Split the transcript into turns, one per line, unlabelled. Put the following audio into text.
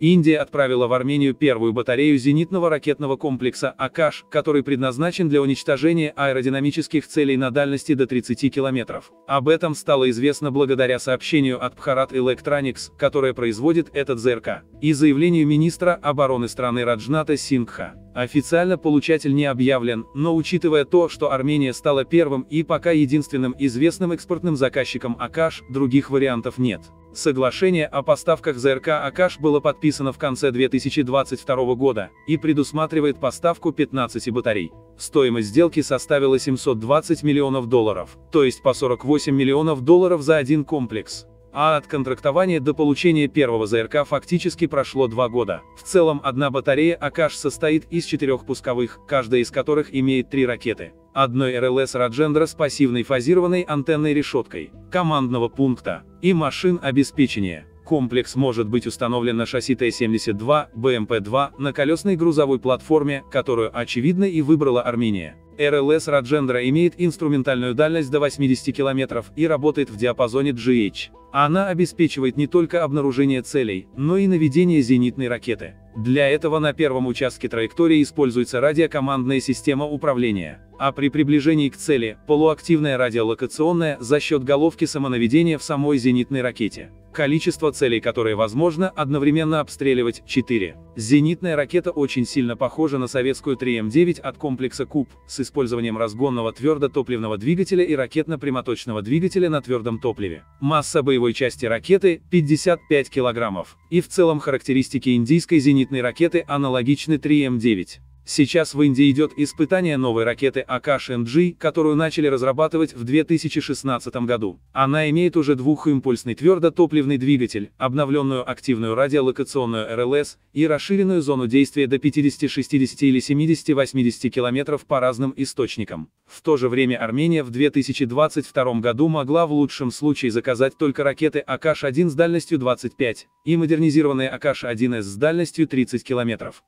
Индия отправила в Армению первую батарею зенитного ракетного комплекса «Акаш», который предназначен для уничтожения аэродинамических целей на дальности до 30 километров. Об этом стало известно благодаря сообщению от Пхарат Electronics, которая производит этот ЗРК, и заявлению министра обороны страны Раджната Сингха. Официально получатель не объявлен, но учитывая то, что Армения стала первым и пока единственным известным экспортным заказчиком АКАШ, других вариантов нет. Соглашение о поставках ЗРК «Акаш» было подписано в конце 2022 года и предусматривает поставку 15 батарей. Стоимость сделки составила 720 миллионов долларов, то есть по 48 миллионов долларов за один комплекс а от контрактования до получения первого ЗРК фактически прошло два года. В целом одна батарея Акаш состоит из четырех пусковых, каждая из которых имеет три ракеты. Одной РЛС Раджендра с пассивной фазированной антенной решеткой, командного пункта и машин обеспечения. Комплекс может быть установлен на шасси Т-72, БМП-2, на колесной грузовой платформе, которую, очевидно, и выбрала Армения. РЛС Раджендра имеет инструментальную дальность до 80 км и работает в диапазоне GH. Она обеспечивает не только обнаружение целей, но и наведение зенитной ракеты. Для этого на первом участке траектории используется радиокомандная система управления, а при приближении к цели – полуактивная радиолокационная за счет головки самонаведения в самой зенитной ракете количество целей, которые возможно одновременно обстреливать, 4. Зенитная ракета очень сильно похожа на советскую 3М9 от комплекса «Куб», с использованием разгонного твердотопливного двигателя и ракетно-прямоточного двигателя на твердом топливе. Масса боевой части ракеты – 55 килограммов. И в целом характеристики индийской зенитной ракеты аналогичны 3М9. Сейчас в Индии идет испытание новой ракеты акаш которую начали разрабатывать в 2016 году. Она имеет уже двухимпульсный твердотопливный двигатель, обновленную активную радиолокационную РЛС и расширенную зону действия до 50, 60 или 70-80 километров по разным источникам. В то же время Армения в 2022 году могла в лучшем случае заказать только ракеты акш 1 с дальностью 25 и модернизированные акш 1 с с дальностью 30 километров.